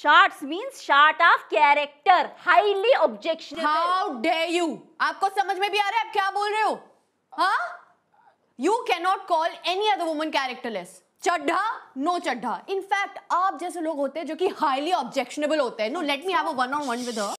short mean short of character highly objection how dare you आपको समझ में भी आ रहा है आप क्या बोल रहे हो हाँ you cannot call any other woman characterless Chadha no Chadha in fact आप जैसे लोग होते हैं जो कि हाईली ऑब्जेक्शनेबल होते हैं no let me have a one on one with her